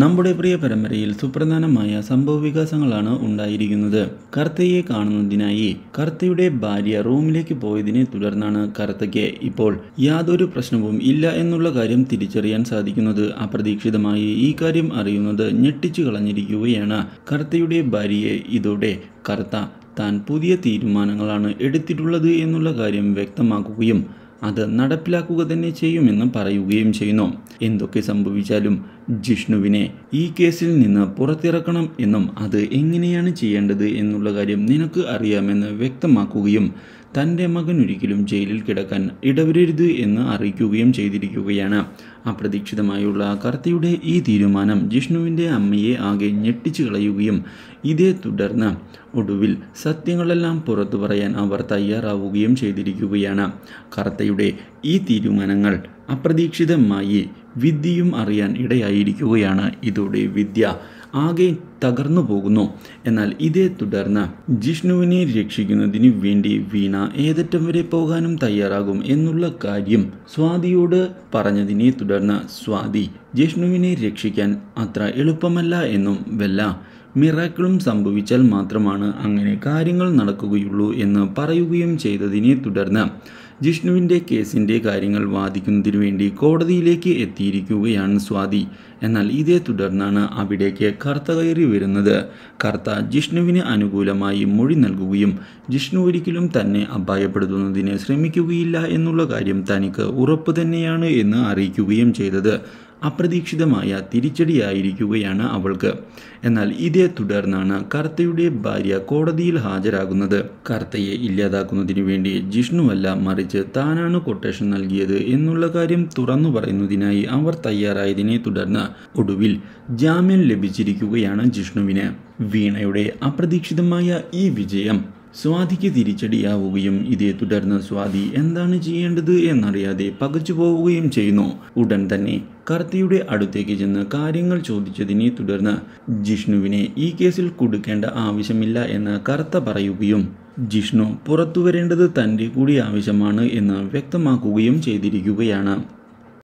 നമ്മുടെ പ്രിയ പരമ്പരയിൽ സുപ്രധാനമായ സംഭവ വികാസങ്ങളാണ് ഉണ്ടായിരിക്കുന്നത് കർത്തയെ കാണുന്നതിനായി കർത്തയുടെ ഭാര്യ റൂമിലേക്ക് പോയതിനെ തുടർന്നാണ് കർത്തയ്ക്ക് ഇപ്പോൾ യാതൊരു പ്രശ്നവും ഇല്ല എന്നുള്ള കാര്യം തിരിച്ചറിയാൻ സാധിക്കുന്നത് അപ്രതീക്ഷിതമായി ഈ കാര്യം അറിയുന്നത് ഞെട്ടിച്ചു കളഞ്ഞിരിക്കുകയാണ് കർത്തയുടെ ഭാര്യയെ ഇതോടെ കർത്ത താൻ പുതിയ തീരുമാനങ്ങളാണ് എടുത്തിട്ടുള്ളത് എന്നുള്ള കാര്യം വ്യക്തമാക്കുകയും അത് നടപ്പിലാക്കുക തന്നെ ചെയ്യുമെന്ന് പറയുകയും ചെയ്യുന്നു എന്തൊക്കെ സംഭവിച്ചാലും ജിഷ്ണുവിനെ ഈ കേസിൽ നിന്ന് പുറത്തിറക്കണം എന്നും അത് എങ്ങനെയാണ് ചെയ്യേണ്ടത് എന്നുള്ള കാര്യം നിനക്ക് അറിയാമെന്ന് വ്യക്തമാക്കുകയും തൻ്റെ മകൻ ഒരിക്കലും ജയിലിൽ കിടക്കാൻ ഇടവരരുത് എന്ന് അറിയിക്കുകയും ചെയ്തിരിക്കുകയാണ് അപ്രതീക്ഷിതമായുള്ള കർത്തയുടെ ഈ തീരുമാനം ജിഷ്ണുവിൻ്റെ അമ്മയെ ആകെ ഞെട്ടിച്ചു കളയുകയും ഇതേ തുടർന്ന് ഒടുവിൽ സത്യങ്ങളെല്ലാം പുറത്തു പറയാൻ അവർ തയ്യാറാവുകയും ചെയ്തിരിക്കുകയാണ് കർത്തയുടെ ഈ തീരുമാനങ്ങൾ അപ്രതീക്ഷിതമായി വിദ്യയും അറിയാൻ ഇടയായിരിക്കുകയാണ് ഇതോടെ വിദ്യ ആകെ തകർന്നു പോകുന്നു എന്നാൽ ഇതേ തുടർന്ന് ജിഷ്ണുവിനെ രക്ഷിക്കുന്നതിന് വേണ്ടി വീണ ഏതറ്റം വരെ പോകാനും തയ്യാറാകും എന്നുള്ള കാര്യം സ്വാതിയോട് പറഞ്ഞതിനെ തുടർന്ന് സ്വാതി ജിഷ്ണുവിനെ രക്ഷിക്കാൻ അത്ര എളുപ്പമല്ല എന്നും വെല്ല മിറാക്കിളും സംഭവിച്ചാൽ മാത്രമാണ് അങ്ങനെ കാര്യങ്ങൾ നടക്കുകയുള്ളൂ എന്ന് പറയുകയും ചെയ്തതിനെ തുടർന്ന് ജിഷ്ണുവിൻ്റെ കേസിൻ്റെ കാര്യങ്ങൾ വാദിക്കുന്നതിനു വേണ്ടി കോടതിയിലേക്ക് എത്തിയിരിക്കുകയാണ് സ്വാതി എന്നാൽ ഇതേ തുടർന്നാണ് അവിടേക്ക് കർത്ത കയറി വരുന്നത് കർത്ത ജിഷ്ണുവിന് അനുകൂലമായി മൊഴി നൽകുകയും ജിഷ്ണു ഒരിക്കലും തന്നെ അപായപ്പെടുത്തുന്നതിന് ശ്രമിക്കുകയില്ല എന്നുള്ള കാര്യം തനിക്ക് ഉറപ്പ് തന്നെയാണ് എന്ന് അറിയിക്കുകയും ചെയ്തത് അപ്രതീക്ഷിതമായ തിരിച്ചടിയായിരിക്കുകയാണ് അവൾക്ക് എന്നാൽ ഇതേ തുടർന്നാണ് കർത്തയുടെ ഭാര്യ കോടതിയിൽ ഹാജരാകുന്നത് കർത്തയെ ഇല്ലാതാക്കുന്നതിനു വേണ്ടി ജിഷ്ണുവല്ല മറിച്ച് താനാണ് കൊട്ടേഷൻ നൽകിയത് എന്നുള്ള കാര്യം തുറന്നു പറയുന്നതിനായി അവർ തയ്യാറായതിനെ തുടർന്ന് ഒടുവിൽ ജാമ്യം ലഭിച്ചിരിക്കുകയാണ് ജിഷ്ണുവിന് വീണയുടെ അപ്രതീക്ഷിതമായ ഈ വിജയം സ്വാതിക്ക് തിരിച്ചടിയാവുകയും ഇതേ തുടർന്ന് സ്വാതി എന്താണ് ചെയ്യേണ്ടത് എന്നറിയാതെ പകച്ചു പോവുകയും ചെയ്യുന്നു ഉടൻ തന്നെ കർത്തിയുടെ അടുത്തേക്ക് ചെന്ന് കാര്യങ്ങൾ ചോദിച്ചതിനെ തുടർന്ന് ജിഷ്ണുവിനെ ഈ കേസിൽ കൊടുക്കേണ്ട ആവശ്യമില്ല എന്ന് കർത്ത പറയുകയും ജിഷ്ണു പുറത്തു വരേണ്ടത് തൻ്റെ കൂടി ആവശ്യമാണ് എന്ന് വ്യക്തമാക്കുകയും ചെയ്തിരിക്കുകയാണ്